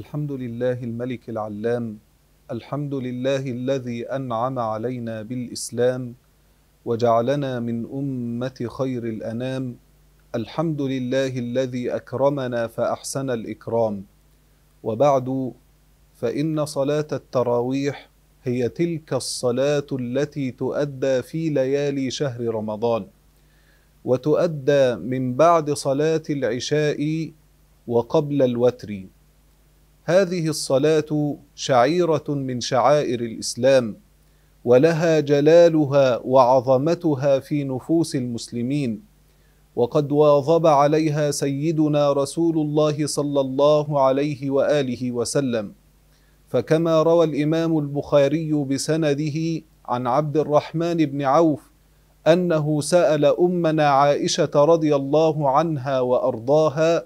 الحمد لله الملك العلام الحمد لله الذي أنعم علينا بالإسلام وجعلنا من أمة خير الأنام الحمد لله الذي أكرمنا فأحسن الإكرام وبعد فإن صلاة التراويح هي تلك الصلاة التي تؤدى في ليالي شهر رمضان وتؤدى من بعد صلاة العشاء وقبل الوتر هذه الصلاه شعيره من شعائر الاسلام ولها جلالها وعظمتها في نفوس المسلمين وقد واظب عليها سيدنا رسول الله صلى الله عليه واله وسلم فكما روى الامام البخاري بسنده عن عبد الرحمن بن عوف انه سال امنا عائشه رضي الله عنها وارضاها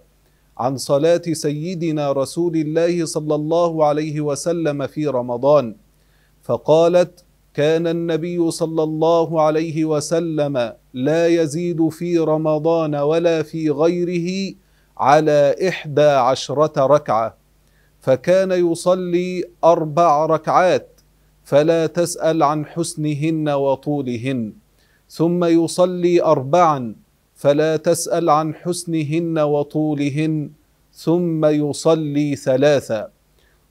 عن صلاة سيدنا رسول الله صلى الله عليه وسلم في رمضان فقالت كان النبي صلى الله عليه وسلم لا يزيد في رمضان ولا في غيره على إحدى عشرة ركعة فكان يصلي أربع ركعات فلا تسأل عن حسنهن وطولهن ثم يصلي أربعا فلا تسأل عن حسنهن وطولهن ثم يصلي ثلاثا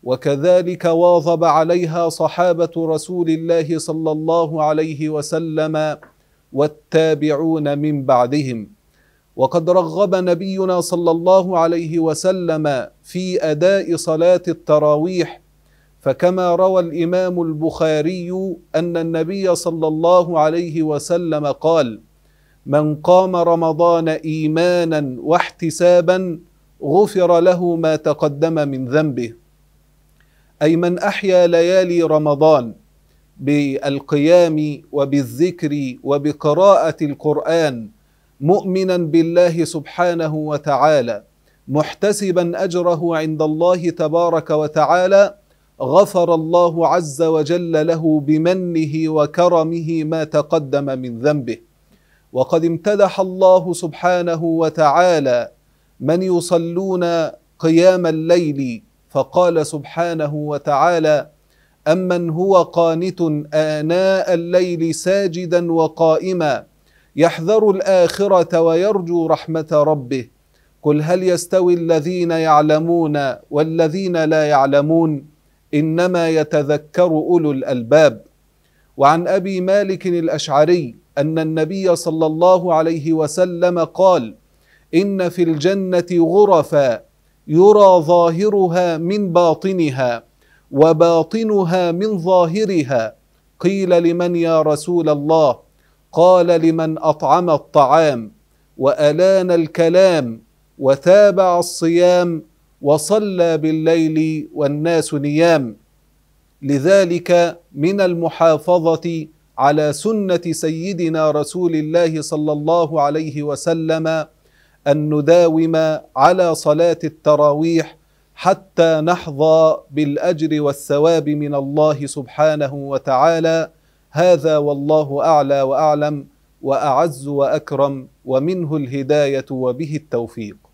وكذلك واظب عليها صحابة رسول الله صلى الله عليه وسلم والتابعون من بعدهم وقد رغب نبينا صلى الله عليه وسلم في أداء صلاة التراويح فكما روى الإمام البخاري أن النبي صلى الله عليه وسلم قال: من قام رمضان ايمانا واحتسابا غفر له ما تقدم من ذنبه اي من احيا ليالي رمضان بالقيام وبالذكر وبقراءه القران مؤمنا بالله سبحانه وتعالى محتسبا اجره عند الله تبارك وتعالى غفر الله عز وجل له بمنه وكرمه ما تقدم من ذنبه وقد امتدح الله سبحانه وتعالى من يصلون قيام الليل فقال سبحانه وتعالى امن هو قانت اناء الليل ساجدا وقائما يحذر الاخره ويرجو رحمه ربه قل هل يستوي الذين يعلمون والذين لا يعلمون انما يتذكر اولو الالباب وعن ابي مالك الاشعري أن النبي صلى الله عليه وسلم قال إن في الجنة غرفا يرى ظاهرها من باطنها وباطنها من ظاهرها قيل لمن يا رسول الله قال لمن أطعم الطعام وألان الكلام وتابع الصيام وصلى بالليل والناس نيام لذلك من المحافظة على سنه سيدنا رسول الله صلى الله عليه وسلم ان نداوم على صلاه التراويح حتى نحظى بالاجر والثواب من الله سبحانه وتعالى هذا والله اعلى واعلم واعز واكرم ومنه الهدايه وبه التوفيق